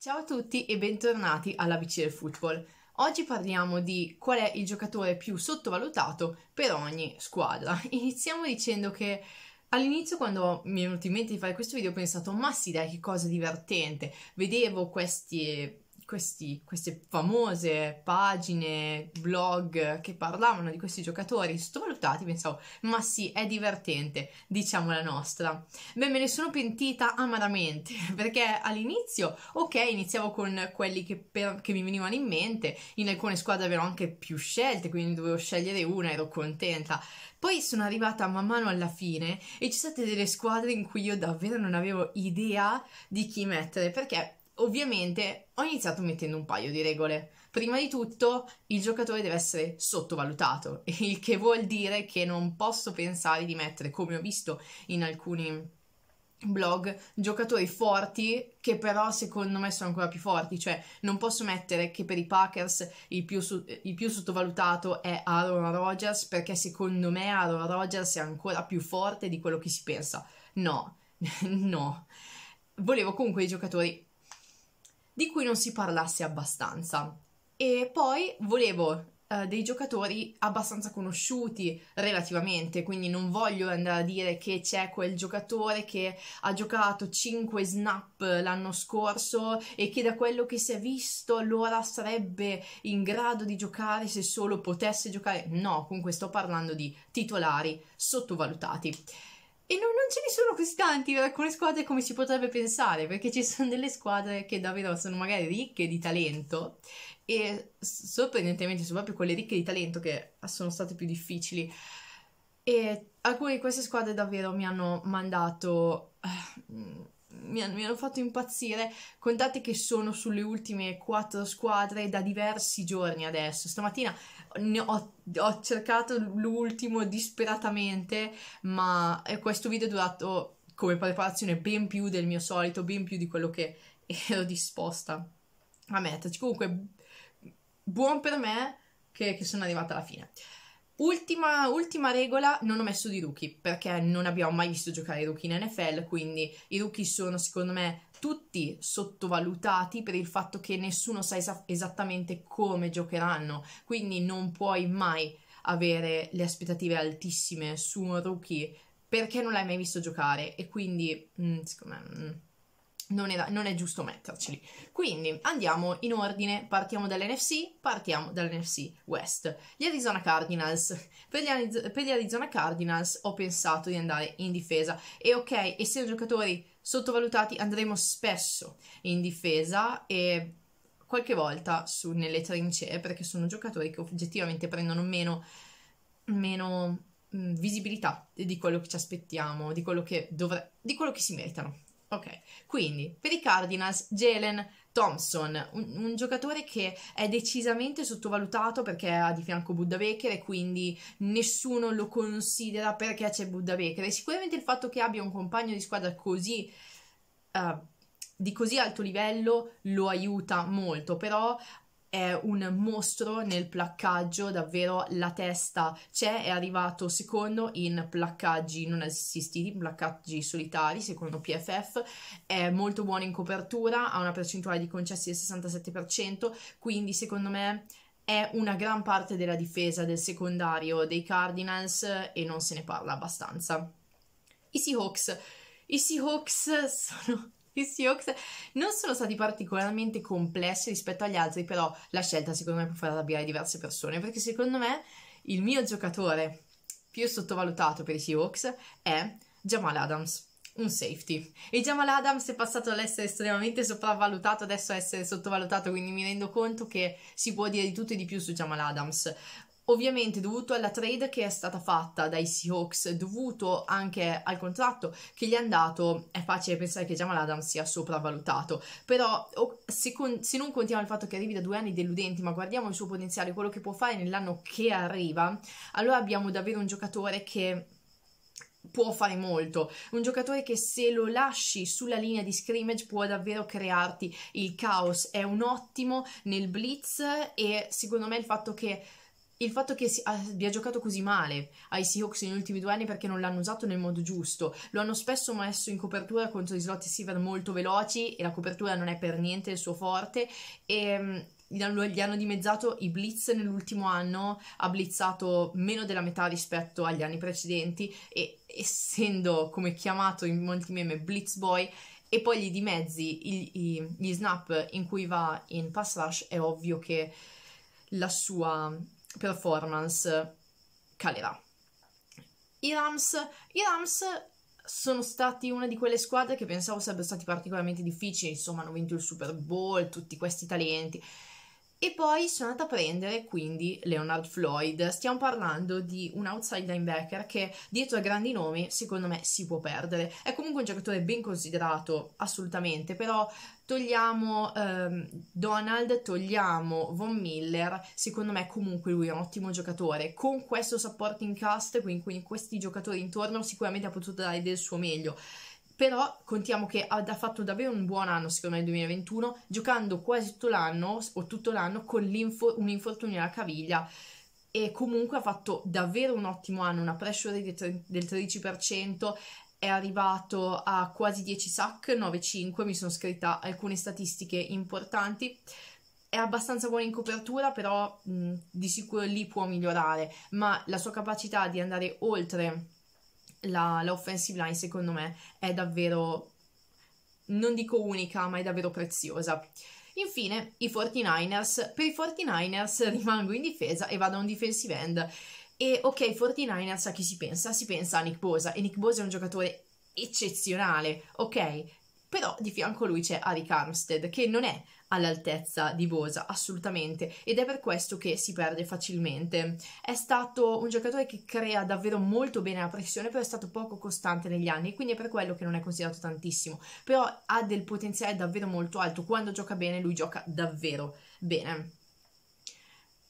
Ciao a tutti e bentornati alla BC del Football. Oggi parliamo di qual è il giocatore più sottovalutato per ogni squadra. Iniziamo dicendo che All'inizio quando mi è venuto in mente di fare questo video ho pensato ma sì dai che cosa divertente, vedevo questi questi, queste famose pagine, blog che parlavano di questi giocatori sottovalutati, pensavo, ma sì, è divertente, diciamo la nostra. Beh, me ne sono pentita amaramente, perché all'inizio, ok, iniziavo con quelli che, per, che mi venivano in mente, in alcune squadre avevo anche più scelte, quindi dovevo scegliere una, ero contenta. Poi sono arrivata man mano alla fine e ci sono state delle squadre in cui io davvero non avevo idea di chi mettere, perché Ovviamente ho iniziato mettendo un paio di regole. Prima di tutto, il giocatore deve essere sottovalutato, il che vuol dire che non posso pensare di mettere, come ho visto in alcuni blog giocatori forti che però secondo me sono ancora più forti cioè non posso mettere che per i Packers il più, su- il più, sottovalutato è Aaron Rodgers perché secondo me Aaron Rodgers è ancora più forte di quello che si pensa no no volevo comunque i giocatori di cui non si parlasse abbastanza. E poi volevo eh, dei giocatori abbastanza conosciuti relativamente, quindi non voglio andare a dire che c'è quel giocatore che ha giocato 5 snap l'anno scorso e che da quello che si è visto allora sarebbe in grado di giocare se solo potesse giocare. No, comunque sto parlando di titolari sottovalutati. E non, non, ce ne sono così tanti per alcune squadre come si potrebbe pensare, perché ci sono delle squadre che davvero sono magari ricche di talento e sorprendentemente sono proprio quelle ricche di talento che sono state più difficili. E alcune di queste squadre davvero mi hanno mandato... Uh, mi hanno, mi hanno fatto impazzire. Contate che sono sulle ultime quattro squadre da diversi giorni adesso. Stamattina ho, ho, cercato l'ultimo disperatamente, ma eh, questo video è durato come preparazione ben più del mio solito, ben più di quello che ero disposta a metterci. Comunque, buon per me che, che sono arrivata alla fine. Ultima, ultima, regola, non ho messo di rookie perché non abbiamo mai visto giocare i rookie in NFL, quindi i rookie sono secondo me tutti sottovalutati per il fatto che nessuno sa es esattamente come giocheranno, quindi non puoi mai avere le aspettative altissime su un rookie perché non l'hai mai visto giocare e quindi mh, mm, secondo me... Mh mm non è, non è, giusto metterceli. Quindi andiamo in ordine, partiamo dall'NFC, partiamo dall'NFC West. Gli Arizona Cardinals. Per gli, per gli Arizona Cardinals ho pensato di andare in difesa e ok, essendo giocatori sottovalutati andremo spesso in difesa e qualche volta su, nelle trincee perché sono giocatori che oggettivamente prendono meno, meno mh, visibilità di quello che ci aspettiamo, di quello che, dovre- di quello che si meritano Ok, quindi per i Cardinals Jalen Thompson, un, un, giocatore che è decisamente sottovalutato perché ha di fianco Buddha Baker e quindi nessuno lo considera perché c'è Buddha Baker e sicuramente il fatto che abbia un compagno di squadra così... Uh, di così alto livello lo aiuta molto, però è un mostro nel placcaggio, davvero la testa c'è, è arrivato secondo in placcaggi non assistiti, in placcaggi solitari secondo PFF, è molto buono in copertura, ha una percentuale di concessi del 67%, quindi secondo me è una gran parte della difesa del secondario dei Cardinals e non se ne parla abbastanza. I Seahawks i Seahawks sono... I Seahawks non sono stati particolarmente complessi rispetto agli altri, però la scelta secondo me può far arrabbiare diverse persone, perché secondo me il mio giocatore più sottovalutato per i Seahawks è Jamal Adams un safety. E Jamal Adams è passato dall'essere estremamente sopravvalutato adesso a essere sottovalutato, quindi mi rendo conto che si può dire di tutto e di più su Jamal Adams ovviamente dovuto alla trade che è stata fatta dai Seahawks, dovuto anche al contratto che gli hanno dato, è facile pensare che Jamal Adams sia sopravvalutato, però se, con, se non contiamo il fatto che arrivi da due anni deludenti, ma guardiamo il suo potenziale, quello che può fare nell'anno che arriva, allora abbiamo davvero un giocatore che può fare molto, un giocatore che se lo lasci sulla linea di scrimmage può davvero crearti il caos, è un ottimo nel blitz e secondo me il fatto che il fatto che si, ah, abbia giocato così male ai Seahawks negli ultimi due anni perché non l'hanno usato nel modo giusto. Lo hanno spesso messo in copertura contro i slot receiver molto veloci e la copertura non è per niente il suo forte. E ehm, gli hanno, dimezzato i blitz nell'ultimo anno, ha blitzato meno della metà rispetto agli anni precedenti e essendo come chiamato in molti meme Blitz Boy e poi gli dimezzi il, gli snap in cui va in pass rush è ovvio che la sua performance calerà. I Rams, I Rams sono stati una di quelle squadre che pensavo sarebbero stati particolarmente difficili, insomma hanno vinto il Super Bowl, tutti questi talenti e poi sono andata a prendere quindi Leonard Floyd. Stiamo parlando di un outside linebacker che dietro a grandi nomi secondo me si può perdere. È comunque un giocatore ben considerato, assolutamente, però togliamo ehm, Donald, togliamo Von Miller, secondo me comunque lui è un ottimo giocatore. Con questo supporting cast, quindi, quindi questi giocatori intorno, sicuramente ha potuto dare del suo meglio però contiamo che ha fatto davvero un buon anno secondo me il 2021 giocando quasi tutto l'anno o tutto l'anno con un infortunio alla caviglia e comunque ha fatto davvero un ottimo anno una pressure del, del 13% è arrivato a quasi 10 sack 9-5 mi sono scritta alcune statistiche importanti è abbastanza buona in copertura, però mh, di sicuro lì può migliorare, ma la sua capacità di andare oltre la, la offensive line secondo me è davvero, non dico unica, ma è davvero preziosa. Infine i 49ers, per i 49ers rimango in difesa e vado a un defensive end. E ok, i 49ers a chi si pensa? Si pensa a Nick Bosa e Nick Bosa è un giocatore eccezionale, ok? Però di fianco a lui c'è Arik Karmsted, che non è all'altezza di Bosa, assolutamente, ed è per questo che si perde facilmente. È stato un giocatore che crea davvero molto bene la pressione, però è stato poco costante negli anni, quindi è per quello che non è considerato tantissimo. Però ha del potenziale davvero molto alto, quando gioca bene lui gioca davvero bene.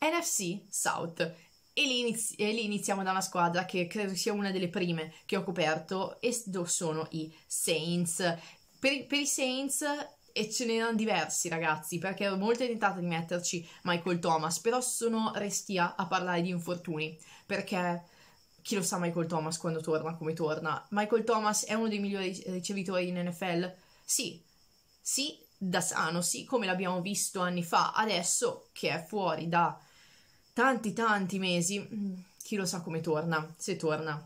NFC South. E lì, inizi- e lì, iniziamo da una squadra che credo sia una delle prime che ho coperto e sono i Saints per, per i Saints e ce n'erano diversi ragazzi perché ero molto tentata di metterci Michael Thomas però sono restia a parlare di infortuni perché chi lo sa Michael Thomas quando torna come torna Michael Thomas è uno dei migliori ricevitori in NFL sì sì da sano sì come l'abbiamo visto anni fa adesso che è fuori da tanti tanti mesi mm, chi lo sa come torna se torna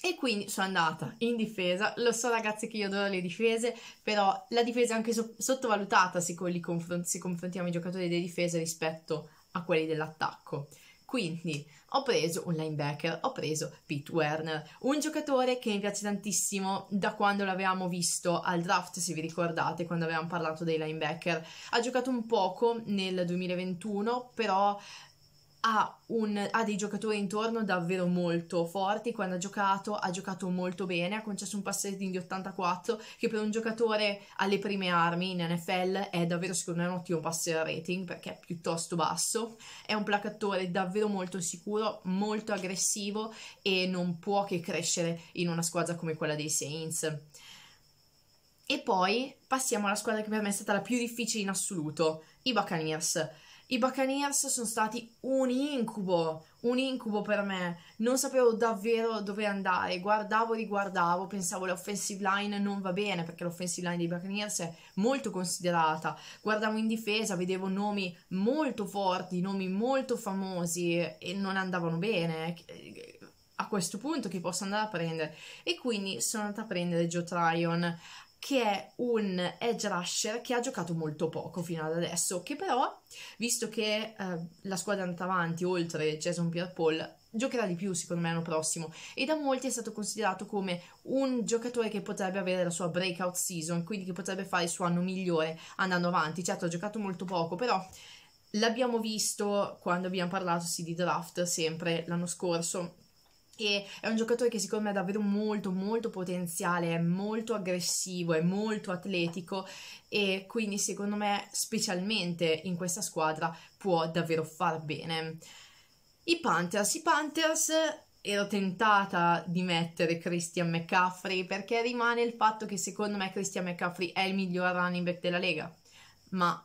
e quindi sono andata in difesa, lo so ragazzi che io adoro le difese, però la difesa è anche so- sottovalutata se, confron- se confrontiamo i giocatori delle difese rispetto a quelli dell'attacco. Quindi ho preso un linebacker, ho preso Pete Werner, un giocatore che mi piace tantissimo da quando l'avevamo visto al draft, se vi ricordate, quando avevamo parlato dei linebacker. Ha giocato un poco nel 2021, però ha, un, ha, dei giocatori intorno davvero molto forti. Quando ha giocato, ha giocato molto bene. Ha concesso un pass rating di 84, che per un giocatore alle prime armi in NFL è davvero, secondo me, un ottimo pass rating perché è piuttosto basso. È un placatore davvero molto sicuro, molto aggressivo e non può che crescere in una squadra come quella dei Saints. E poi passiamo alla squadra che per me è stata la più difficile in assoluto, i Buccaneers i Buccaneers sono stati un incubo, un incubo per me. Non sapevo davvero dove andare. Guardavo, riguardavo, pensavo l'offensive line non va bene perché l'offensive line dei Buccaneers è molto considerata. Guardavo in difesa, vedevo nomi molto forti, nomi molto famosi e non andavano bene eh, a questo punto che posso andare a prendere e quindi sono andata a prendere Joe Tryon che è un edge rusher che ha giocato molto poco fino ad adesso, che però, visto che eh, la squadra è andata avanti oltre Jason Pierre-Paul, giocherà di più secondo me l'anno prossimo e da molti è stato considerato come un giocatore che potrebbe avere la sua breakout season, quindi che potrebbe fare il suo anno migliore andando avanti. Certo, ha giocato molto poco, però l'abbiamo visto quando abbiamo parlato sì, di draft sempre l'anno scorso e è un giocatore che secondo me ha davvero molto molto potenziale, è molto aggressivo, è molto atletico e quindi secondo me specialmente in questa squadra può davvero far bene. I Panthers, i Panthers ero tentata di mettere Christian McCaffrey perché rimane il fatto che secondo me Christian McCaffrey è il miglior running back della Lega, ma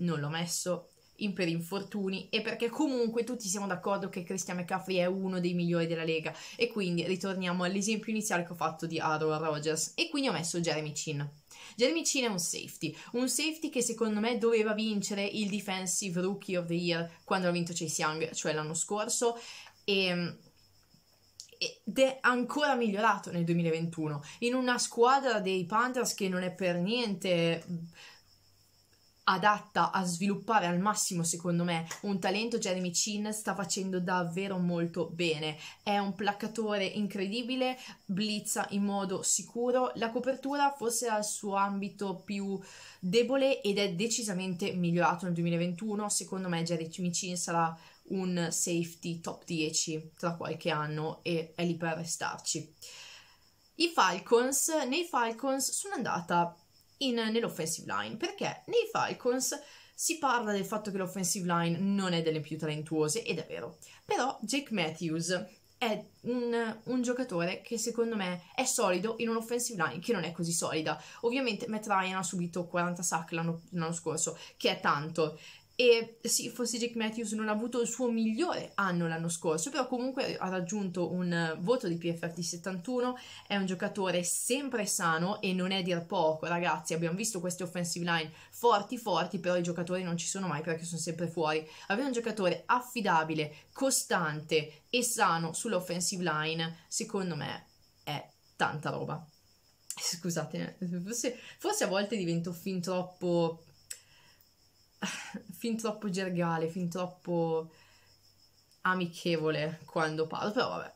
non l'ho messo in per infortuni e perché comunque tutti siamo d'accordo che Christian McCaffrey è uno dei migliori della Lega e quindi ritorniamo all'esempio iniziale che ho fatto di Aaron Rodgers e quindi ho messo Jeremy Chin. Jeremy Chin è un safety, un safety che secondo me doveva vincere il Defensive Rookie of the Year quando ha vinto Chase Young, cioè l'anno scorso e ehm, ed è ancora migliorato nel 2021 in una squadra dei Panthers che non è per niente adatta a sviluppare al massimo, secondo me, un talento, Jeremy Chin sta facendo davvero molto bene. È un placcatore incredibile, blizza in modo sicuro. La copertura forse al suo ambito più debole ed è decisamente migliorato nel 2021. Secondo me Jeremy Chin sarà un safety top 10 tra qualche anno e è lì per restarci. I Falcons, nei Falcons sono andata in, nell'offensive line perché nei Falcons si parla del fatto che l'offensive line non è delle più talentuose ed è vero, però Jake Matthews è un, un, giocatore che secondo me è solido in un'offensive line che non è così solida. Ovviamente Matt Ryan ha subito 40 sack l'anno, l'anno scorso, che è tanto, e sì, forse Jake Matthews non ha avuto il suo migliore anno l'anno scorso, però comunque ha raggiunto un voto di PFF di 71, è un giocatore sempre sano e non è dir poco, ragazzi, abbiamo visto queste offensive line forti forti, però i giocatori non ci sono mai perché sono sempre fuori. Avere un giocatore affidabile, costante e sano sull'offensive line, secondo me è tanta roba. Scusate, forse, forse a volte divento fin troppo fin troppo gergale, fin troppo amichevole quando parlo, però vabbè.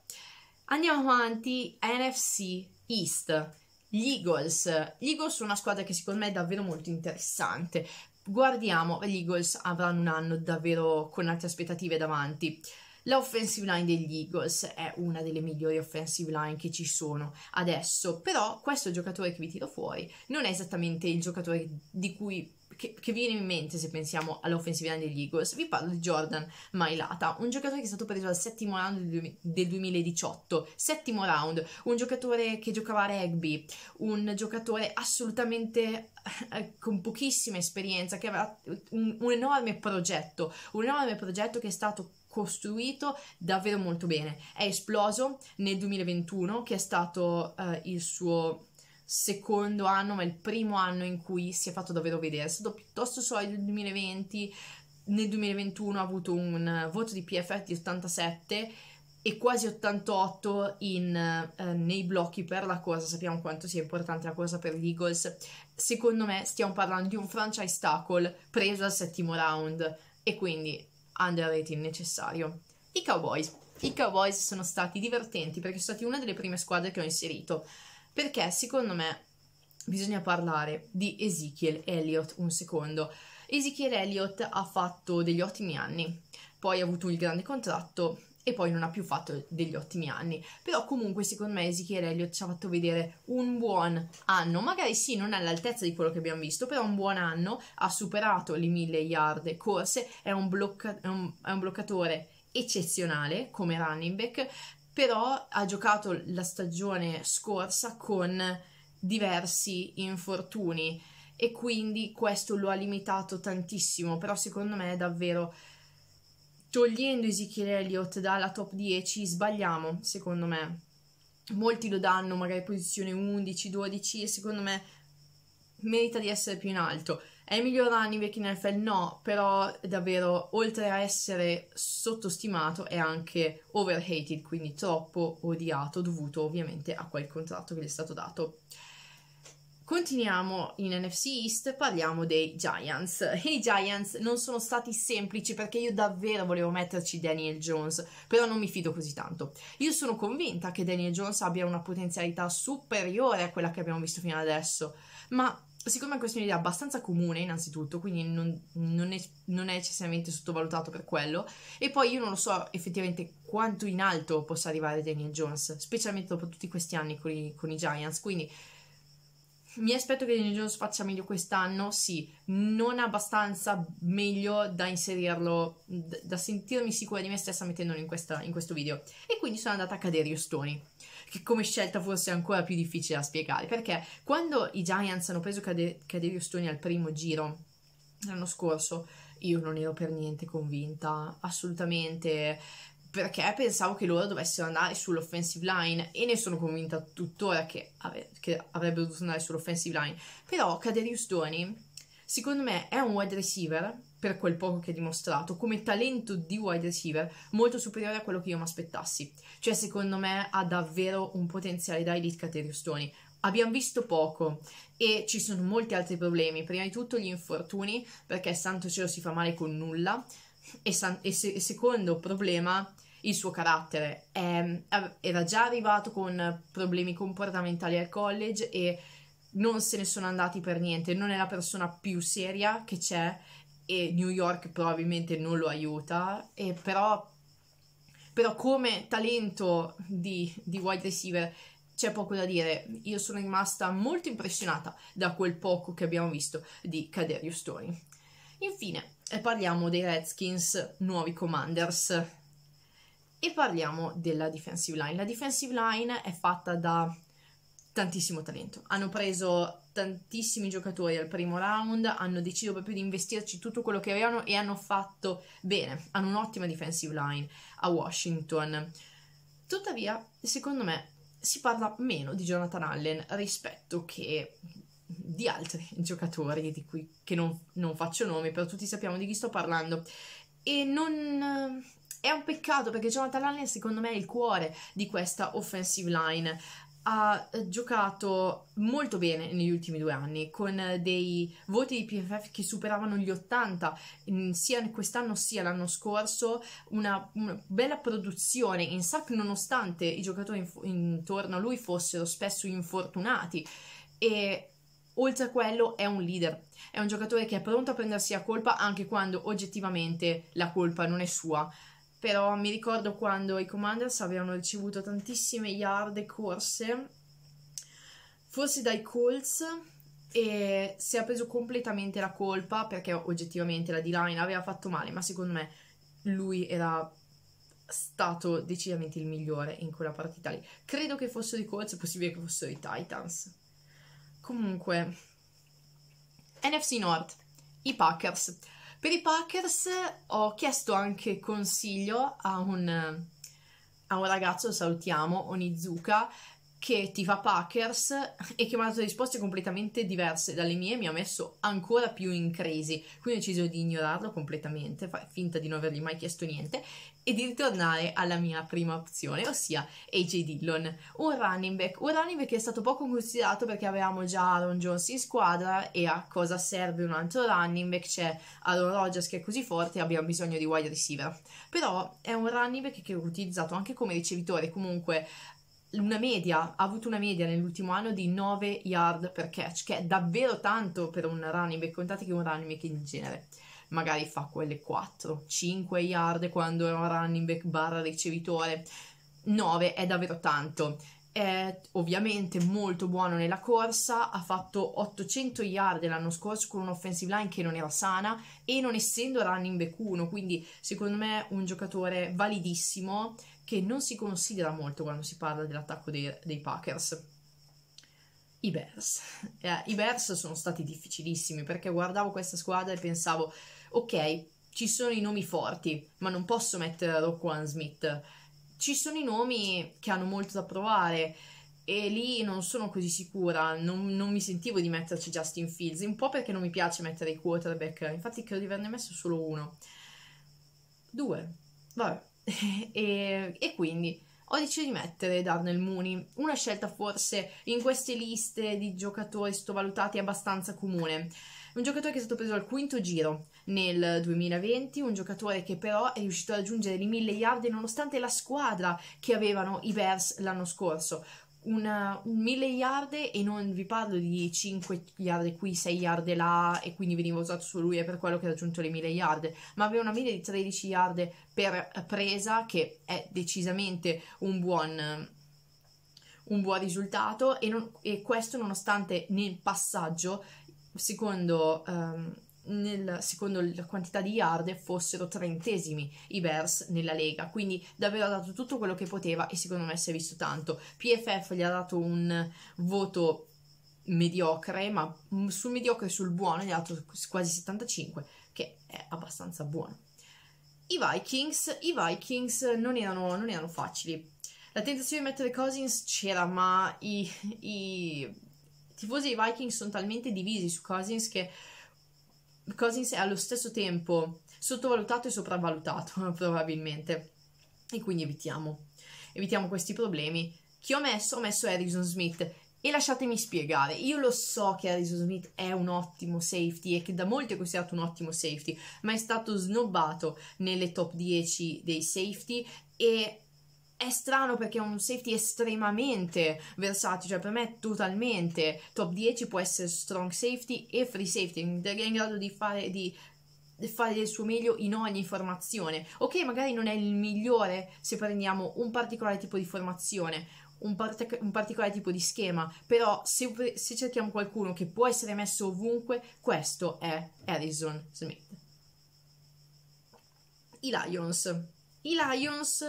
Andiamo avanti, NFC East, gli Eagles. Gli Eagles sono una squadra che secondo me è davvero molto interessante. Guardiamo, gli Eagles avranno un anno davvero con altre aspettative davanti. La offensive line degli Eagles è una delle migliori offensive line che ci sono adesso, però questo giocatore che vi tiro fuori non è esattamente il giocatore di cui che, che viene in mente se pensiamo all'offensiva degli Eagles, vi parlo di Jordan Mailata, un giocatore che è stato preso al settimo round del, 2018, settimo round, un giocatore che giocava a rugby, un giocatore assolutamente eh, con pochissima esperienza, che aveva un, un enorme progetto, un enorme progetto che è stato costruito davvero molto bene. È esploso nel 2021, che è stato uh, il suo secondo anno, ma il primo anno in cui si è fatto davvero vedere. È stato piuttosto solido il 2020, nel 2021 ha avuto un voto di PFF di 87 e quasi 88 in, eh, nei blocchi per la cosa, sappiamo quanto sia importante la cosa per gli Eagles. Secondo me stiamo parlando di un franchise tackle preso al settimo round e quindi underrated necessario. I Cowboys. I Cowboys sono stati divertenti perché sono stati una delle prime squadre che ho inserito perché secondo me bisogna parlare di Ezekiel Elliott un secondo. Ezekiel Elliott ha fatto degli ottimi anni, poi ha avuto il grande contratto e poi non ha più fatto degli ottimi anni. Però comunque secondo me Ezekiel Elliott ci ha fatto vedere un buon anno, magari sì, non è all'altezza di quello che abbiamo visto, però un buon anno, ha superato le mille yard corse, è un, blocca- è un, è un bloccatore eccezionale come running back, però ha giocato la stagione scorsa con diversi infortuni e quindi questo lo ha limitato tantissimo, però secondo me davvero togliendo Ezekiel Elliott dalla top 10 sbagliamo, secondo me. Molti lo danno magari posizione 11, 12 e secondo me merita di essere più in alto. È il miglior anime che in NFL no, però davvero oltre a essere sottostimato è anche overhated, quindi troppo odiato dovuto ovviamente a quel contratto che gli è stato dato. Continuiamo in NFC East, parliamo dei Giants. I Giants non sono stati semplici perché io davvero volevo metterci Daniel Jones, però non mi fido così tanto. Io sono convinta che Daniel Jones abbia una potenzialità superiore a quella che abbiamo visto fino adesso, ma siccome è una questione di idea abbastanza comune innanzitutto, quindi non, non, è, non, è, necessariamente sottovalutato per quello, e poi io non lo so effettivamente quanto in alto possa arrivare Daniel Jones, specialmente dopo tutti questi anni con i, con i Giants, quindi mi aspetto che Daniel Jones faccia meglio quest'anno, sì, non abbastanza meglio da inserirlo, da, sentirmi sicura di me stessa mettendolo in, questa, in questo video, e quindi sono andata a cadere io stoni che come scelta fosse ancora più difficile da spiegare, perché quando i Giants hanno preso Cade- Caderius al primo giro l'anno scorso, io non ero per niente convinta, assolutamente, perché pensavo che loro dovessero andare sull'offensive line e ne sono convinta tuttora che, ave- che avrebbero dovuto andare sull'offensive line, però Caderius Tony secondo me è un wide receiver per quel poco che ha dimostrato, come talento di wide receiver molto superiore a quello che io mi aspettassi. Cioè, secondo me ha davvero un potenziale da elite Caterius Abbiamo visto poco e ci sono molti altri problemi. Prima di tutto gli infortuni, perché santo cielo si fa male con nulla. E, san- e se- secondo problema, il suo carattere. È, ehm, era già arrivato con problemi comportamentali al college e non se ne sono andati per niente. Non è la persona più seria che c'è e New York probabilmente non lo aiuta, e però, però come talento di, di wide receiver c'è poco da dire, io sono rimasta molto impressionata da quel poco che abbiamo visto di Caderius Stoney. Infine, eh, parliamo dei Redskins, nuovi commanders, e parliamo della defensive line. La defensive line è fatta da tantissimo talento. Hanno preso tantissimi giocatori al primo round, hanno deciso proprio di investirci tutto quello che avevano e hanno fatto bene. Hanno un'ottima defensive line a Washington. Tuttavia, secondo me, si parla meno di Jonathan Allen rispetto che di altri giocatori di cui non, non, faccio nomi, però tutti sappiamo di chi sto parlando. E non, eh, è un peccato perché Jonathan Allen, secondo me, è il cuore di questa offensive line ha giocato molto bene negli ultimi due anni con dei voti di PFF che superavano gli 80 sia quest'anno sia l'anno scorso una, una bella produzione in SAC nonostante i giocatori in, intorno a lui fossero spesso infortunati e oltre a quello è un leader è un giocatore che è pronto a prendersi la colpa anche quando oggettivamente la colpa non è sua però mi ricordo quando i Commanders avevano ricevuto tantissime yard e corse, forse dai Colts, e si è preso completamente la colpa perché oggettivamente la D-line aveva fatto male, ma secondo me lui era stato decisamente il migliore in quella partita lì. Credo che fossero i Colts, è possibile che fossero i Titans. Comunque, NFC North, i Packers. Per i Packers ho chiesto anche consiglio a un, a un ragazzo, salutiamo, Onizuka, che ti fa Packers e che mi ha dato risposte completamente diverse dalle mie, mi ha messo ancora più in crisi. Quindi ho deciso di ignorarlo completamente, fare finta di non avergli mai chiesto niente e di ritornare alla mia prima opzione, ossia AJ Dillon, un running back, un running back che è stato poco considerato perché avevamo già Aaron Jones in squadra e a cosa serve un altro running back? C'è Aaron Rodgers che è così forte e abbiamo bisogno di wide receiver. Però è un running back che ho utilizzato anche come ricevitore, comunque una media, ha avuto una media nell'ultimo anno di 9 yard per catch, che è davvero tanto per un running back, contate che un running back in genere magari fa quelle 4, 5 yard quando è un running back barra ricevitore, 9 è davvero tanto. È ovviamente molto buono nella corsa, ha fatto 800 yard l'anno scorso con un'offensive line che non era sana e non essendo running back 1, quindi secondo me un giocatore validissimo che non si considera molto quando si parla dell'attacco dei, dei Packers. I Bears. Eh, I Bears sono stati difficilissimi perché guardavo questa squadra e pensavo, ok, ci sono i nomi forti, ma non posso mettere Roquan Smith. Ci sono i nomi che hanno molto da provare e lì non sono così sicura, non, non, mi sentivo di metterci Justin Fields, un po' perché non mi piace mettere i quarterback, infatti credo di averne messo solo uno. Due, vabbè, e, e, quindi ho deciso di mettere Darnell Mooney, una scelta forse in queste liste di giocatori sottovalutati abbastanza comune. Un giocatore che è stato preso al quinto giro nel 2020, un giocatore che però è riuscito a raggiungere le mille yard nonostante la squadra che avevano i Bears l'anno scorso, una, un mille yard e non vi parlo di 5 yard qui, 6 yard là e quindi veniva usato su lui e per quello che ha raggiunto le 1000 yard, ma aveva una media di 13 yard per presa che è decisamente un buon un buon risultato e, non, e questo nonostante nel passaggio secondo um, nel, secondo la quantità di yard fossero trentesimi i Bears nella Lega quindi davvero ha dato tutto quello che poteva e secondo me si è visto tanto PFF gli ha dato un voto mediocre ma sul mediocre e sul buono gli ha dato quasi 75 che è abbastanza buono i Vikings, i Vikings non, erano, non erano facili la tentazione di mettere Cousins c'era ma i, i tifosi dei Vikings sono talmente divisi su Cousins che Cousins è allo stesso tempo sottovalutato e sopravvalutato, probabilmente. E quindi evitiamo, evitiamo questi problemi. Chi ho messo? Ho messo Harrison Smith. E lasciatemi spiegare, io lo so che Harrison Smith è un ottimo safety e che da molti è considerato un ottimo safety, ma è stato snobbato nelle top 10 dei safety e è strano perché è un safety estremamente versatile, cioè per me è totalmente top 10 può essere strong safety e free safety, perché è in grado di fare, di fare del suo meglio in ogni formazione. Ok, magari non è il migliore se prendiamo un particolare tipo di formazione, un, part- un particolare tipo di schema, però se, se cerchiamo qualcuno che può essere messo ovunque, questo è Harrison Smith. I Lions. I Lions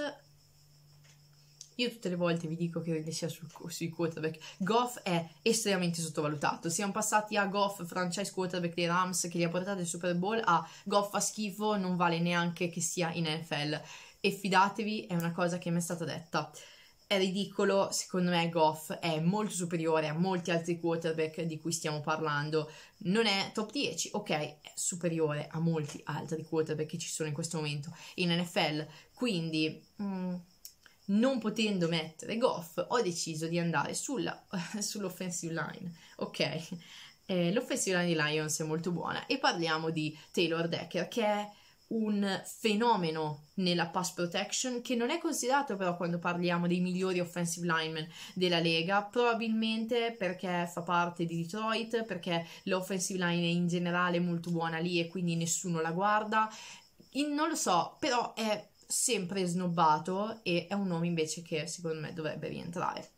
io tutte le volte vi dico che sia sul, sui quarterback. Goff è estremamente sottovalutato. Siamo passati a Goff, franchise quarterback dei Rams, che li ha portati al Super Bowl, a Goff a schifo, non vale neanche che sia in NFL. E fidatevi, è una cosa che mi è stata detta. È ridicolo, secondo me Goff è molto superiore a molti altri quarterback di cui stiamo parlando. Non è top 10, ok, è superiore a molti altri quarterback che ci sono in questo momento in NFL. Quindi... Mm, non potendo mettere Goff, ho deciso di andare sulla, sull'offensive line. Ok, eh, l'offensive line di Lions è molto buona e parliamo di Taylor Decker che è un fenomeno nella pass protection che non è considerato però quando parliamo dei migliori offensive linemen della Lega, probabilmente perché fa parte di Detroit, perché l'offensive line è in generale molto buona lì e quindi nessuno la guarda. In, non lo so, però è sempre snobbato e è un nome invece che secondo me dovrebbe rientrare.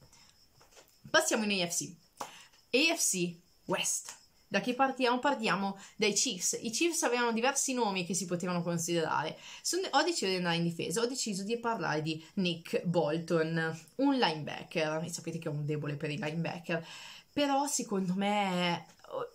Passiamo in AFC. AFC West. Da che partiamo? Partiamo dai Chiefs. I Chiefs avevano diversi nomi che si potevano considerare. ho deciso di andare in difesa, ho deciso di parlare di Nick Bolton, un linebacker. E sapete che è un debole per i linebacker, però secondo me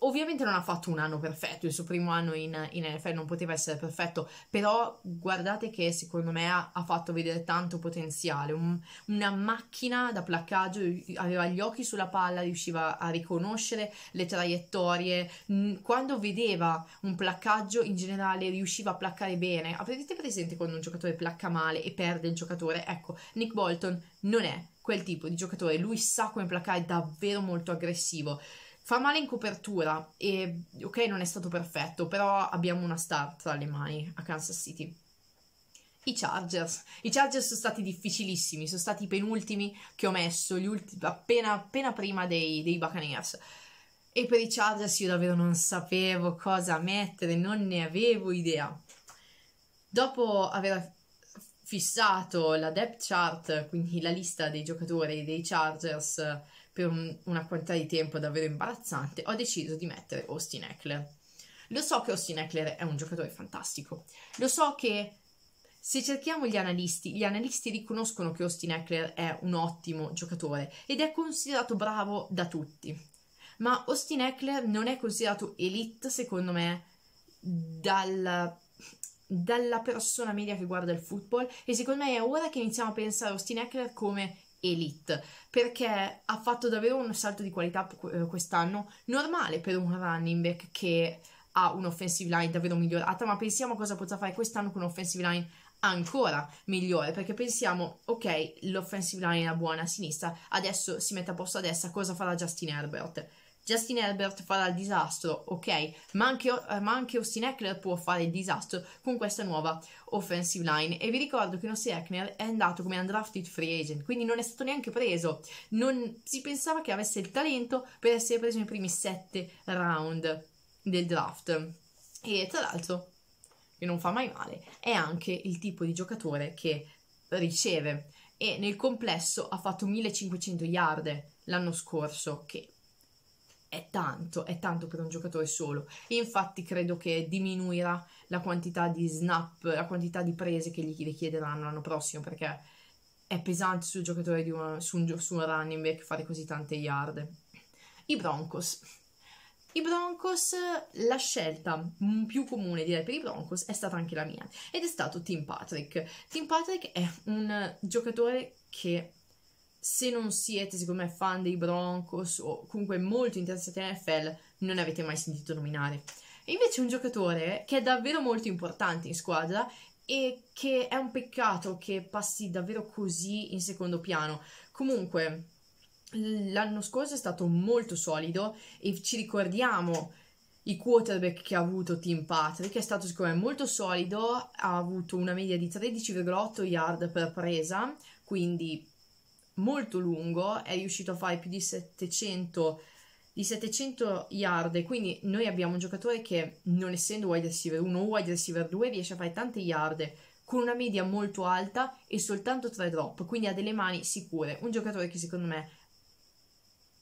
ovviamente non ha fatto un anno perfetto, il suo primo anno in, in NFL non poteva essere perfetto, però guardate che secondo me ha, ha fatto vedere tanto potenziale, un, una macchina da placcaggio, aveva gli occhi sulla palla, riusciva a riconoscere le traiettorie, mm, quando vedeva un placcaggio in generale riusciva a placcare bene, avrete presente quando un giocatore placca male e perde il giocatore? Ecco, Nick Bolton non è quel tipo di giocatore, lui sa come placcare, è davvero molto aggressivo fa male in copertura e ok non è stato perfetto, però abbiamo una star tra le mani a Kansas City. I Chargers. I Chargers sono stati difficilissimi, sono stati i penultimi che ho messo, ultimi, appena, appena, prima dei, dei Buccaneers. E per i Chargers io davvero non sapevo cosa mettere, non ne avevo idea. Dopo aver fissato la depth chart, quindi la lista dei giocatori dei Chargers per un, una quantità di tempo davvero imbarazzante, ho deciso di mettere Austin Eckler. Lo so che Austin Eckler è un giocatore fantastico, lo so che se cerchiamo gli analisti, gli analisti riconoscono che Austin Eckler è un ottimo giocatore ed è considerato bravo da tutti. Ma Austin Eckler non è considerato elite, secondo me, dal, dalla persona media che guarda il football e secondo me è ora che iniziamo a pensare a Austin Eckler come elite perché ha fatto davvero un salto di qualità eh, quest'anno normale per un running back che ha un'offensive line davvero migliorata ma pensiamo a cosa potrà fare quest'anno con un'offensive line ancora migliore perché pensiamo ok l'offensive line era buona a sinistra adesso si mette a posto a destra cosa farà Justin Herbert Justin Herbert farà il disastro, ok, ma anche, eh, ma anche Austin Eckler può fare il disastro con questa nuova offensive line. E vi ricordo che Austin Eckler è andato come undrafted free agent, quindi non è stato neanche preso. Non, si pensava che avesse il talento per essere preso nei primi sette round del draft. E tra l'altro, che non fa mai male, è anche il tipo di giocatore che riceve. E nel complesso ha fatto 1500 yard l'anno scorso, che è tanto, è tanto per un giocatore solo. Infatti credo che diminuirà la quantità di snap, la quantità di prese che gli richiederanno l'anno prossimo perché è pesante sul giocatore di una, su, un, su un running back fare così tante yard. I Broncos. I Broncos, la scelta più comune direi per i Broncos è stata anche la mia ed è stato Tim Patrick. Tim Patrick è un giocatore che se non siete, siccome fan dei Broncos o comunque molto interessati alla NFL, non avete mai sentito nominare. E invece un giocatore che è davvero molto importante in squadra e che è un peccato che passi davvero così in secondo piano. Comunque, l'anno scorso è stato molto solido e ci ricordiamo i quarterback che ha avuto Tim Patrick è stato secondo me molto solido, ha avuto una media di 13,8 yard per presa, quindi molto lungo, è riuscito a fare più di 700, di 700 yard, quindi noi abbiamo un giocatore che non essendo wide receiver 1 o wide receiver 2 riesce a fare tante yard con una media molto alta e soltanto 3 drop, quindi ha delle mani sicure, un giocatore che secondo me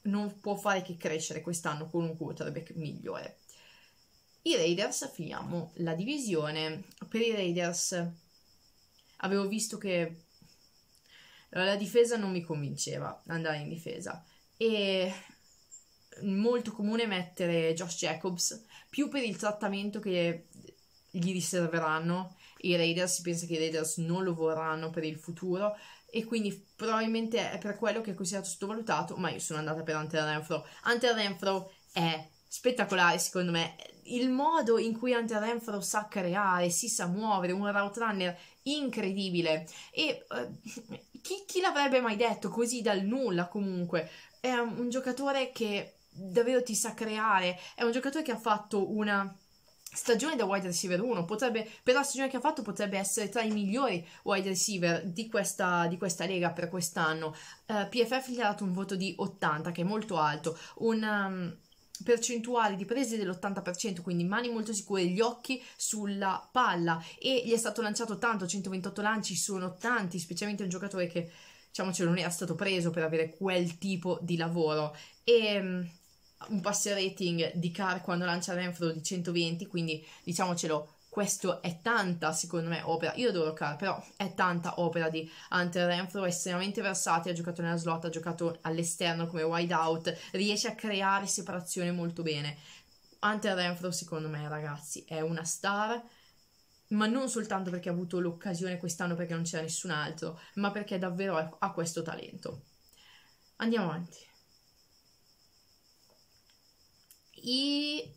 non può fare che crescere quest'anno con un quarterback migliore. I Raiders, finiamo la divisione, per i Raiders avevo visto che allora, la difesa non mi convinceva andare in difesa e molto comune mettere Josh Jacobs più per il trattamento che gli riserveranno i Raiders, si pensa che i Raiders non lo vorranno per il futuro e quindi probabilmente è per quello che è considerato sottovalutato, ma io sono andata per Hunter Renfro. Hunter Renfro è spettacolare secondo me, il modo in cui Hunter Renfro sa creare, si sa muovere, un route runner incredibile e eh, chi, chi l'avrebbe mai detto così dal nulla comunque? È un giocatore che davvero ti sa creare, è un giocatore che ha fatto una stagione da wide receiver 1 potrebbe, per la stagione che ha fatto potrebbe essere tra i migliori wide receiver di questa, di questa lega per quest'anno uh, eh, PFF gli ha dato un voto di 80 che è molto alto un, um, percentuali di prese dell'80%, quindi mani molto sicure, gli occhi sulla palla e gli è stato lanciato tanto, 128 lanci sono tanti, specialmente un giocatore che diciamocelo non era stato preso per avere quel tipo di lavoro e mm, un pass rating di Car quando lancia Renfro di 120, quindi diciamocelo questo è tanta, secondo me, opera. Io adoro Carr, però è tanta opera di Hunter Renfro, è estremamente versatile, ha giocato nella slot, ha giocato all'esterno come wide out, riesce a creare separazione molto bene. Hunter Renfro, secondo me, ragazzi, è una star, ma non soltanto perché ha avuto l'occasione quest'anno perché non c'era nessun altro, ma perché davvero ha questo talento. Andiamo avanti. I...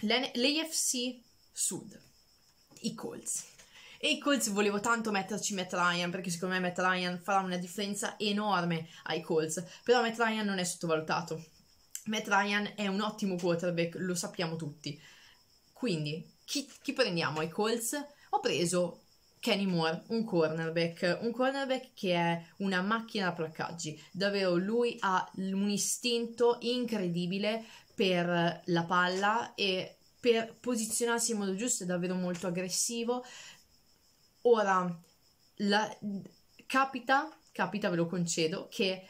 L'EFC Sud i Colts. E i Colts volevo tanto metterci Matt Ryan perché secondo me Matt Ryan farà una differenza enorme ai Colts, però Matt Ryan non è sottovalutato. Matt Ryan è un ottimo quarterback, lo sappiamo tutti. Quindi, chi, chi prendiamo ai Colts? Ho preso Kenny Moore, un cornerback, un cornerback che è una macchina a placcaggi. Davvero lui ha un istinto incredibile per la palla e per posizionarsi in modo giusto è davvero molto aggressivo. Ora, la, capita, capita, ve lo concedo, che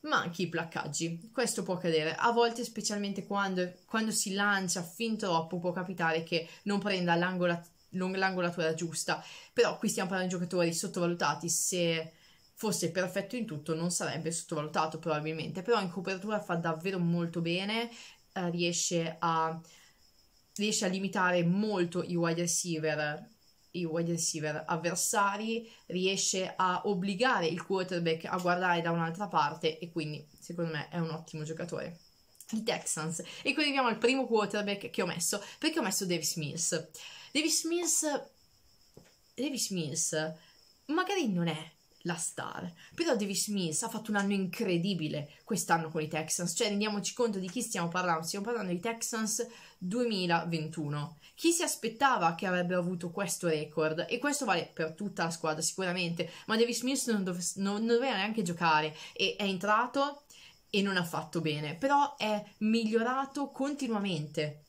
manchi i placcaggi. Questo può accadere. A volte, specialmente quando, quando si lancia fin troppo, può capitare che non prenda l'angola, l'angolatura giusta. Però qui stiamo parlando di giocatori sottovalutati. Se fosse perfetto in tutto non sarebbe sottovalutato probabilmente. Però in copertura fa davvero molto bene, eh, riesce a riesce a limitare molto i wide receiver i wide receiver avversari, riesce a obbligare il quarterback a guardare da un'altra parte e quindi secondo me è un ottimo giocatore. I Texans. E qui arriviamo al primo quarterback che ho messo, perché ho messo Davis Mills. Davis Mills Davis Mills magari non è la star. Però Davis Mills ha fatto un anno incredibile quest'anno con i Texans, cioè rendiamoci conto di chi stiamo parlando, stiamo parlando di Texans 2021. Chi si aspettava che avrebbe avuto questo record? E questo vale per tutta la squadra sicuramente, ma Davis Mills non, dove, non, non doveva neanche giocare e è entrato e non ha fatto bene, però è migliorato continuamente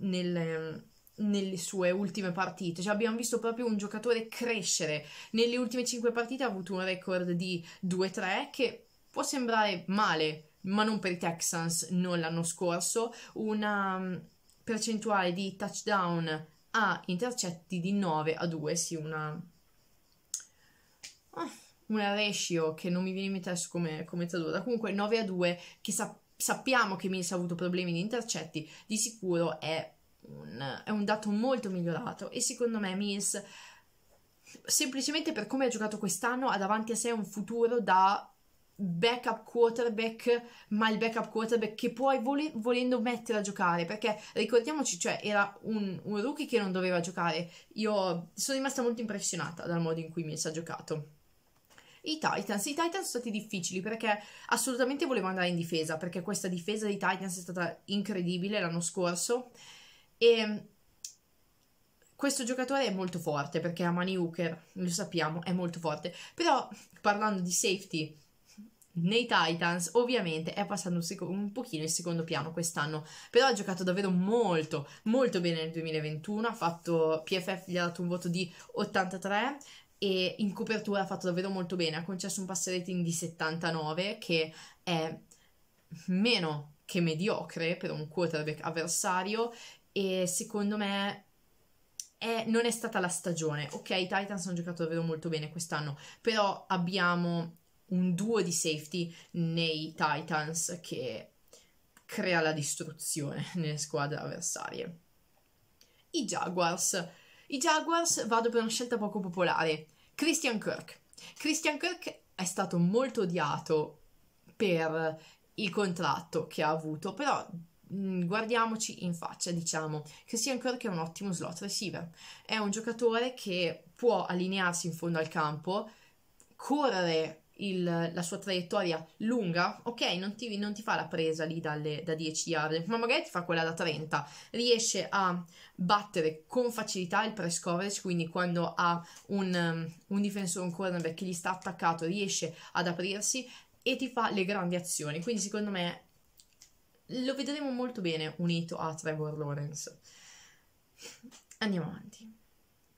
nel nelle sue ultime partite, cioè abbiamo visto proprio un giocatore crescere. Nelle ultime 5 partite ha avuto un record di 2-3 che può sembrare male, ma non per i Texans, non l'anno scorso, una um, percentuale di touchdown a intercetti di 9 a 2, sì, una ah, una ratio che non mi viene in mente adesso come, come tradurla. Comunque 9 a 2 che sa- sappiamo che Mills ha avuto problemi di intercetti, di sicuro è un, è un dato molto migliorato e secondo me Mills semplicemente per come ha giocato quest'anno ha davanti a sé un futuro da backup quarterback, ma il backup quarterback che puoi vole- volendo mettere a giocare, perché ricordiamoci, cioè era un, un, rookie che non doveva giocare. Io sono rimasta molto impressionata dal modo in cui mi ha giocato. I Titans, i Titans sono stati difficili perché assolutamente volevo andare in difesa, perché questa difesa dei Titans è stata incredibile l'anno scorso e ehm, questo giocatore è molto forte perché Amani Hooker, lo sappiamo, è molto forte. Però parlando di safety nei Titans, ovviamente è passato un, sec- un pochino in secondo piano quest'anno, però ha giocato davvero molto, molto bene nel 2021, ha fatto PFF gli ha dato un voto di 83 e in copertura ha fatto davvero molto bene, ha concesso un pass rating di 79 che è meno che mediocre per un quarterback avversario e secondo me è, non è stata la stagione. Ok, i Titans hanno giocato davvero molto bene quest'anno, però abbiamo un duo di safety nei Titans che crea la distruzione nelle squadre avversarie. I Jaguars. I Jaguars vado per una scelta poco popolare. Christian Kirk. Christian Kirk è stato molto odiato per il contratto che ha avuto, però Mm, guardiamoci in faccia, diciamo, che sia ancora che un ottimo slot receiver. È un giocatore che può allinearsi in fondo al campo, correre il, la sua traiettoria lunga, ok, non ti, non ti fa la presa lì dalle, da 10 yard, ma magari ti fa quella da 30, riesce a battere con facilità il press coverage, quindi quando ha un, um, un difensore, un cornerback che gli sta attaccato, riesce ad aprirsi e ti fa le grandi azioni, quindi secondo me lo vedremo molto bene unito a Trevor Lawrence. Andiamo avanti.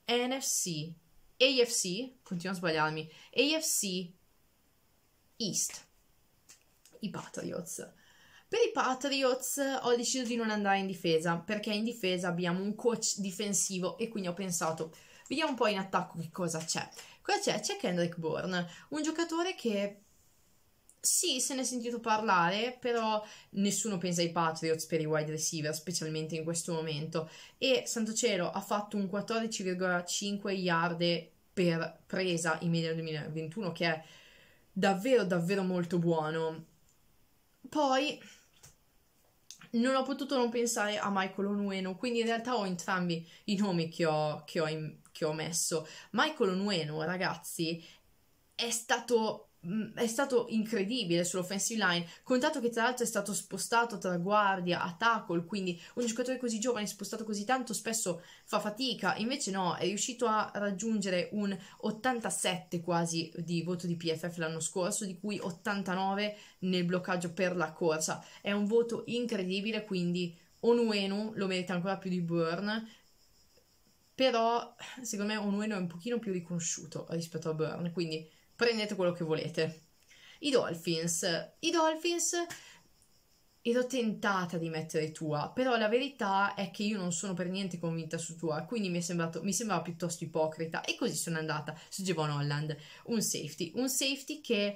NFC, AFC, continuo a sbagliarmi, AFC East, i Patriots. Per i Patriots ho deciso di non andare in difesa, perché in difesa abbiamo un coach difensivo e quindi ho pensato, vediamo un po' in attacco che cosa c'è. Cosa c'è? C'è Kendrick Bourne, un giocatore che sì, se ne è sentito parlare, però nessuno pensa ai Patriots per i wide receiver, specialmente in questo momento. E Santo Cielo ha fatto un 14,5 yard per presa in media 2021, che è davvero, davvero molto buono. Poi non ho potuto non pensare a Michael Onueno, quindi in realtà ho entrambi i nomi che ho, che ho, in, che ho messo. Michael Onueno, ragazzi, è stato Mm, è stato incredibile sull'offensive line, contato che tra l'altro è stato spostato tra guardia a tackle, quindi un giocatore così giovane spostato così tanto spesso fa fatica, invece no, è riuscito a raggiungere un 87 quasi di voto di PFF l'anno scorso, di cui 89 nel bloccaggio per la corsa, è un voto incredibile, quindi Onuenu lo merita ancora più di Burn, però secondo me Onuenu è un pochino più riconosciuto rispetto a Burn, quindi prendete quello che volete. I Dolphins. I Dolphins ero tentata di mettere Tua, però la verità è che io non sono per niente convinta su Tua, quindi mi, sembrato, mi sembrava piuttosto ipocrita e così sono andata su Javon Holland, un safety, un safety che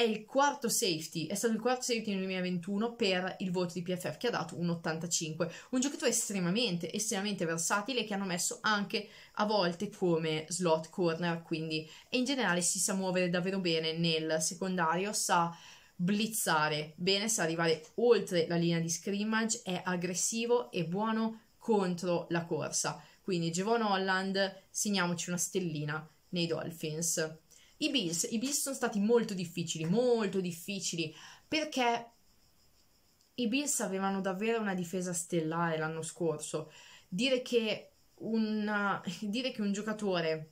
è il quarto safety, è stato il quarto safety nel 2021 per il voto di PFF che ha dato un 85, un giocatore estremamente, estremamente versatile che hanno messo anche a volte come slot corner, quindi in generale si sa muovere davvero bene nel secondario, sa blizzare bene, sa arrivare oltre la linea di scrimmage, è aggressivo e buono contro la corsa. Quindi Jevon Holland, segniamoci una stellina nei Dolphins. I bis, i bis sono stati molto difficili, molto difficili, perché i Bills avevano davvero una difesa stellare l'anno scorso. Dire che, una, dire che un giocatore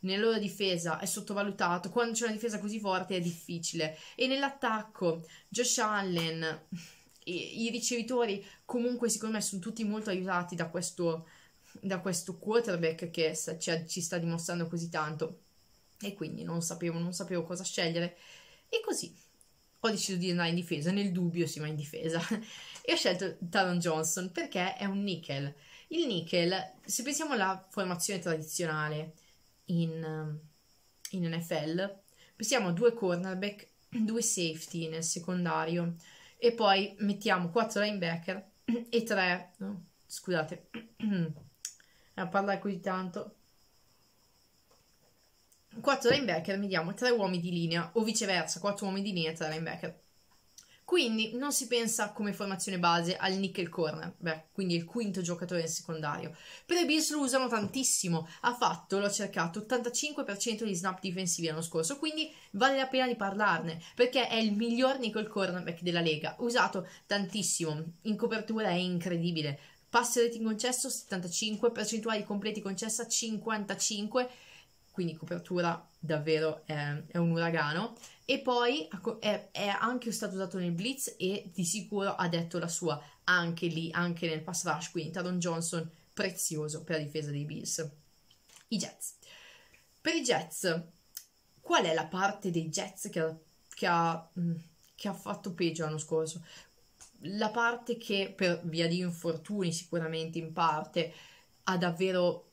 nella loro difesa è sottovalutato quando c'è una difesa così forte è difficile. E nell'attacco, Josh Allen, i, i ricevitori comunque secondo me sono tutti molto aiutati da questo, da questo quarterback che ci sta dimostrando così tanto e quindi non sapevo, non sapevo cosa scegliere. E così ho deciso di andare in difesa, nel dubbio si va in difesa. e ho scelto Talon Johnson perché è un nickel. Il nickel, se pensiamo alla formazione tradizionale in, in NFL, pensiamo a due cornerback, due safety nel secondario e poi mettiamo quattro linebacker e tre... No, scusate, a parlare così tanto 4 linebacker mi diamo 3 uomini di linea o viceversa 4 uomini di linea e 3 linebacker quindi non si pensa come formazione base al nickel corner, beh, quindi il quinto giocatore in secondario. Per i Bills lo usano tantissimo, ha fatto, l'ho cercato, 85% di snap difensivi l'anno scorso, quindi vale la pena di parlarne, perché è il miglior nickel cornerback della Lega, usato tantissimo, in copertura è incredibile. Pass rating concesso 75, percentuali completi concessa 55, quindi copertura davvero è, è un uragano. E poi è, è, anche stato usato nel Blitz e di sicuro ha detto la sua anche lì, anche nel pass rush, quindi Taron Johnson prezioso per la difesa dei Bills. I Jets. Per i Jets, qual è la parte dei Jets che che ha, mm, che ha fatto peggio l'anno scorso? La parte che per via di infortuni sicuramente in parte ha davvero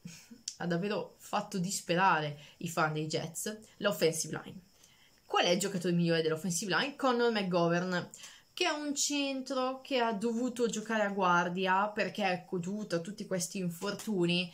ha davvero fatto disperare i fan dei Jets, l'offensive line. Qual è il giocatore migliore dell'offensive line? Connor McGovern, che è un centro che ha dovuto giocare a guardia perché è dovuto a tutti questi infortuni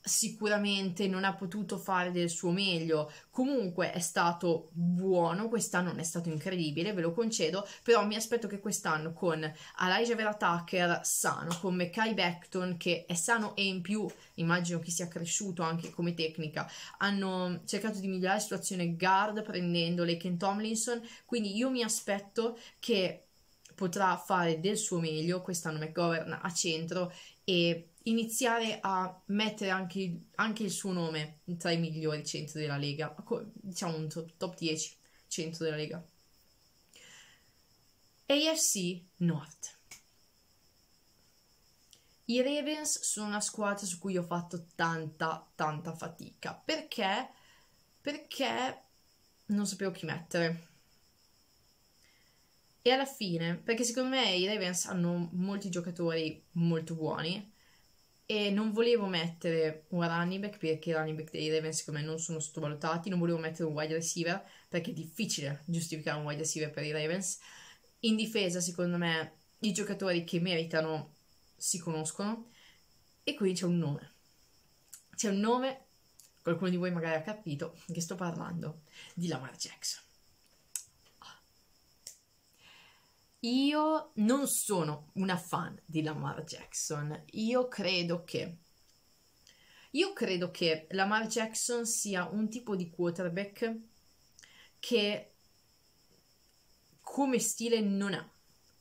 sicuramente non ha potuto fare del suo meglio, comunque è stato buono, quest'anno non è stato incredibile, ve lo concedo, però mi aspetto che quest'anno con Elijah Vera Tucker sano, con Kai Beckton che è sano e in più immagino che sia cresciuto anche come tecnica, hanno cercato di migliorare la situazione guard prendendo Laken Tomlinson, quindi io mi aspetto che potrà fare del suo meglio quest'anno McGovern a centro e iniziare a mettere anche, anche, il suo nome tra i migliori centri della Lega, diciamo un top, top 10 centri della Lega. AFC North. I Ravens sono una squadra su cui ho fatto tanta, tanta fatica perché, perché non sapevo chi mettere. E alla fine, perché secondo me i Ravens hanno molti giocatori molto buoni, e non volevo mettere un running back perché i running back dei Ravens secondo me non sono sottovalutati, non volevo mettere un wide receiver perché è difficile giustificare un wide receiver per i Ravens. In difesa secondo me i giocatori che meritano si conoscono e qui c'è un nome. C'è un nome, qualcuno di voi magari ha capito che sto parlando, di Lamar Jackson. Io non sono una fan di Lamar Jackson. Io credo che io credo che Lamar Jackson sia un tipo di quarterback che come stile non ha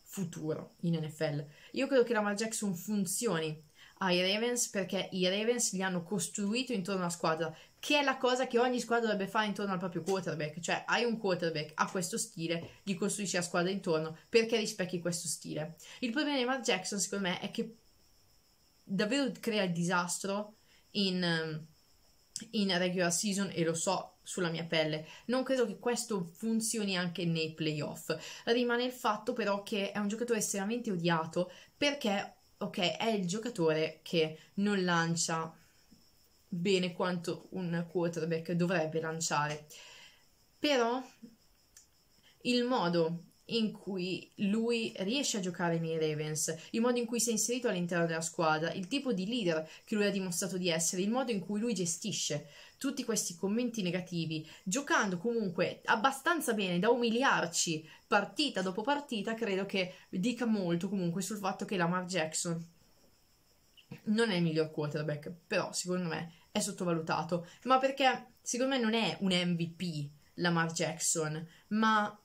futuro in NFL. Io credo che Lamar Jackson funzioni ai ah, Ravens perché i Ravens li hanno costruito intorno alla squadra, che è la cosa che ogni squadra dovrebbe fare intorno al proprio quarterback, cioè hai un quarterback, a questo stile, gli costruisci la squadra intorno perché rispecchi questo stile. Il problema di Mark Jackson secondo me è che davvero crea il disastro in, ehm, in regular season e lo so sulla mia pelle. Non credo che questo funzioni anche nei playoff. Rimane il fatto però che è un giocatore estremamente odiato perché ok, è il giocatore che non lancia bene quanto un quarterback dovrebbe lanciare, però il modo in cui lui riesce a giocare nei Ravens, il modo in cui si è inserito all'interno della squadra, il tipo di leader che lui ha dimostrato di essere, il modo in cui lui gestisce tutti questi commenti negativi, giocando comunque abbastanza bene da umiliarci partita dopo partita, credo che dica molto comunque sul fatto che Lamar Jackson non è il miglior quarterback, però secondo me è sottovalutato, ma perché secondo me non è un MVP Lamar Jackson, ma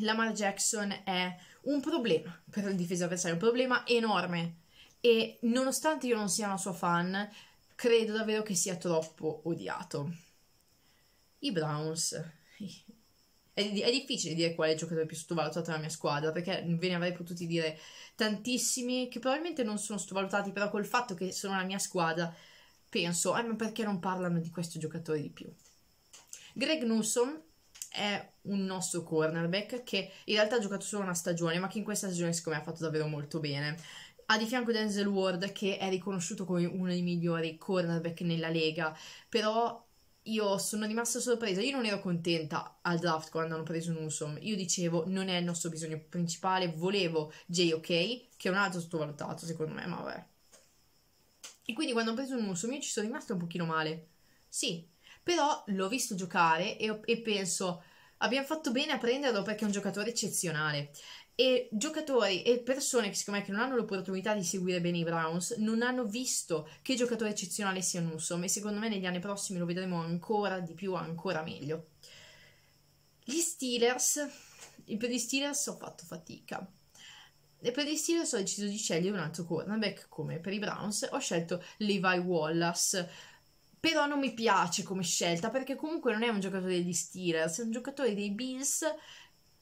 Lamar Jackson è un problema per il difesa avversario, un problema enorme. E nonostante io non sia una sua fan, credo davvero che sia troppo odiato. I Browns. È, è difficile dire quale giocatore più sottovalutato della mia squadra, perché ve ne avrei potuti dire tantissimi che probabilmente non sono sottovalutati, però col fatto che sono la mia squadra penso, ah, ma perché non parlano di questo giocatore di più? Greg Newsom è un nostro cornerback che in realtà ha giocato solo una stagione, ma che in questa stagione secondo me ha fatto davvero molto bene ha di fianco Denzel Ward che è riconosciuto come uno dei migliori cornerback nella lega, però io sono rimasta sorpresa, io non ero contenta al draft quando hanno preso Newsom, io dicevo non è il nostro bisogno principale, volevo JOK che è un altro sottovalutato secondo me, ma vabbè. E quindi quando ho preso Newsom io ci sono rimasta un pochino male, sì, però l'ho visto giocare e, e penso abbiamo fatto bene a prenderlo perché è un giocatore eccezionale e giocatori e persone che secondo me non hanno l'opportunità di seguire bene i Browns non hanno visto che giocatore eccezionale sia Newsom e secondo me negli anni prossimi lo vedremo ancora di più, ancora meglio. Gli Steelers, per gli Steelers ho fatto fatica. E per gli Steelers ho deciso di scegliere un altro cornerback come per i Browns ho scelto Levi Wallace. Però non mi piace come scelta perché comunque non è un giocatore degli Steelers, è un giocatore dei Bills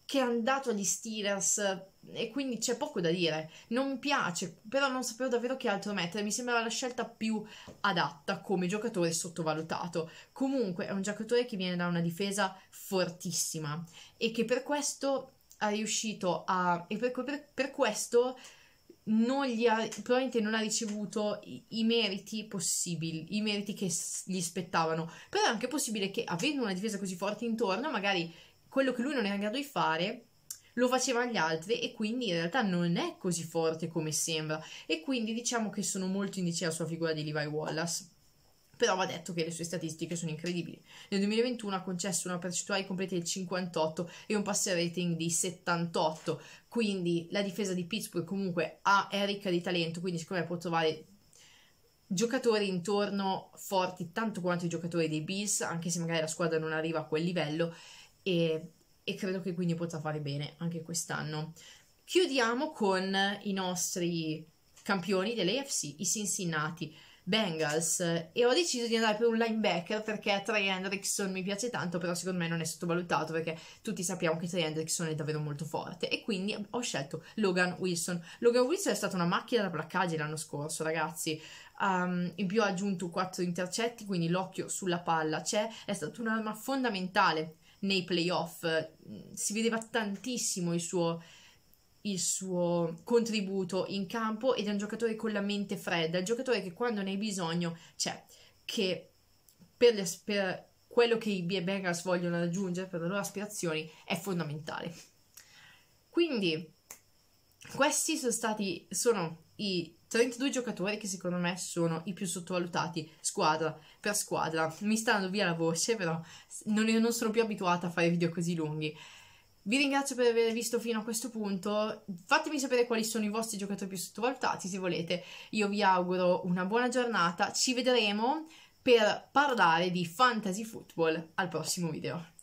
che è andato agli Steelers e quindi c'è poco da dire. Non mi piace, però non sapevo davvero che altro mettere. Mi sembrava la scelta più adatta come giocatore sottovalutato. Comunque è un giocatore che viene da una difesa fortissima e che per questo ha riuscito a... e per, per, per questo non gli ha, probabilmente non ha ricevuto i, i, meriti possibili, i meriti che gli spettavano. Però è anche possibile che avendo una difesa così forte intorno, magari quello che lui non era in grado di fare lo faceva agli altri e quindi in realtà non è così forte come sembra e quindi diciamo che sono molto indecisa sua figura di Levi Wallace però va detto che le sue statistiche sono incredibili. Nel 2021 ha concesso una percentuale completa del 58 e un passer rating di 78, quindi la difesa di Pittsburgh comunque ha, è ricca di talento, quindi siccome può trovare giocatori intorno forti tanto quanto i giocatori dei Bills, anche se magari la squadra non arriva a quel livello, e, e credo che quindi potrà fare bene anche quest'anno. Chiudiamo con i nostri campioni dell'AFC, i Cincinnati Bengals e ho deciso di andare per un linebacker perché Trey Hendrickson mi piace tanto però secondo me non è sottovalutato perché tutti sappiamo che Trey Hendrickson è davvero molto forte e quindi ho scelto Logan Wilson Logan Wilson è stata una macchina da placcaggi l'anno scorso ragazzi um, in più ha aggiunto 4 intercetti quindi l'occhio sulla palla c'è è stata un'arma fondamentale nei playoff mm, si vedeva tantissimo il suo, il suo contributo in campo ed è un giocatore con la mente fredda, è un giocatore che quando ne hai bisogno c'è, cioè, che per, le, per quello che i Bengals vogliono raggiungere, per le loro aspirazioni, è fondamentale. Quindi questi sono stati sono i 32 giocatori che secondo me sono i più sottovalutati, squadra per squadra. Mi sta dando via la voce, però non, non sono più abituata a fare video così lunghi. Vi ringrazio per aver visto fino a questo punto, fatemi sapere quali sono i vostri giocatori più sottovalutati se volete, io vi auguro una buona giornata, ci vedremo per parlare di fantasy football al prossimo video.